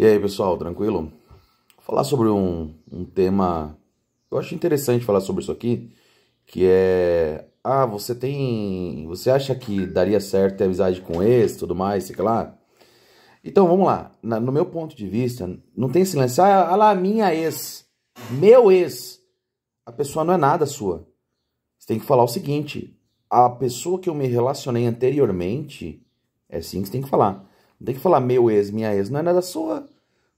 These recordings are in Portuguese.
E aí pessoal, tranquilo? Vou falar sobre um, um tema. Eu acho interessante falar sobre isso aqui, que é. Ah, você tem. Você acha que daria certo ter amizade com esse tudo mais, sei lá? Então vamos lá. Na, no meu ponto de vista, não tem silêncio. Ah, ah, lá, minha ex. Meu ex. A pessoa não é nada sua. Você tem que falar o seguinte: a pessoa que eu me relacionei anteriormente, é assim que você tem que falar. Não tem que falar meu ex, minha ex, não é nada sua.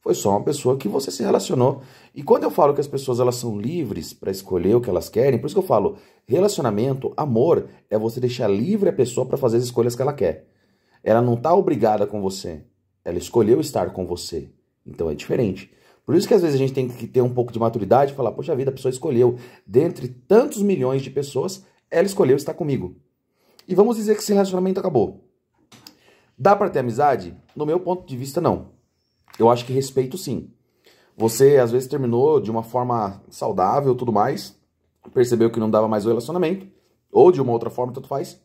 Foi só uma pessoa que você se relacionou. E quando eu falo que as pessoas elas são livres para escolher o que elas querem, por isso que eu falo, relacionamento, amor, é você deixar livre a pessoa para fazer as escolhas que ela quer. Ela não está obrigada com você. Ela escolheu estar com você. Então é diferente. Por isso que às vezes a gente tem que ter um pouco de maturidade e falar, poxa vida, a pessoa escolheu. Dentre tantos milhões de pessoas, ela escolheu estar comigo. E vamos dizer que esse relacionamento acabou. Dá para ter amizade? No meu ponto de vista, não. Eu acho que respeito sim. Você às vezes terminou de uma forma saudável, tudo mais, percebeu que não dava mais o relacionamento, ou de uma outra forma, tanto faz.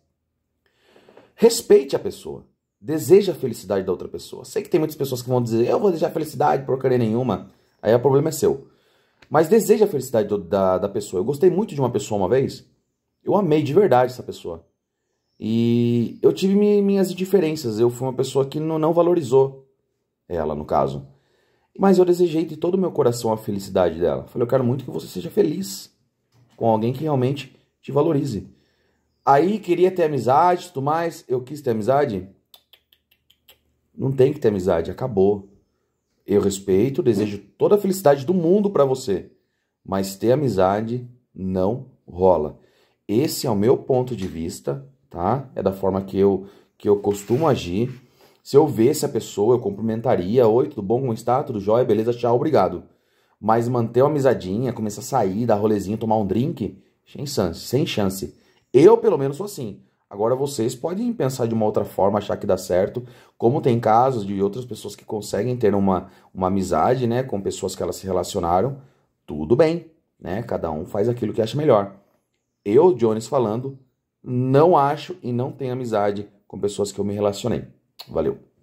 Respeite a pessoa. Deseja a felicidade da outra pessoa. Sei que tem muitas pessoas que vão dizer, eu vou desejar felicidade, por porcaria nenhuma. Aí o problema é seu. Mas deseja a felicidade do, da, da pessoa. Eu gostei muito de uma pessoa uma vez. Eu amei de verdade essa pessoa. E eu tive minhas diferenças. Eu fui uma pessoa que não, valorizou ela, no caso. Mas eu desejei de todo o meu coração a felicidade dela. Falei, eu quero muito que você seja feliz com alguém que realmente te valorize. Aí queria ter amizade, tudo mais. Eu quis ter amizade. Não tem que ter amizade, acabou. Eu respeito, desejo toda a felicidade do mundo para você, mas ter amizade não rola. Esse é o meu ponto de vista tá? É da forma que eu que eu costumo agir. Se eu vesse a pessoa, eu cumprimentaria, oi, tudo bom, como está? Tudo jóia, beleza, tchau, obrigado. Mas manter uma amizadinha, começar a sair, dar rolezinho, tomar um drink, sem chance, sem chance. Eu, pelo menos, sou assim. Agora vocês podem pensar de uma outra forma, achar que dá certo, como tem casos de outras pessoas que conseguem ter uma, uma amizade, né, com pessoas que elas se relacionaram, tudo bem, né? Cada um faz aquilo que acha melhor. Eu, Jones falando, não acho e não tenho amizade com pessoas que eu me relacionei. Valeu!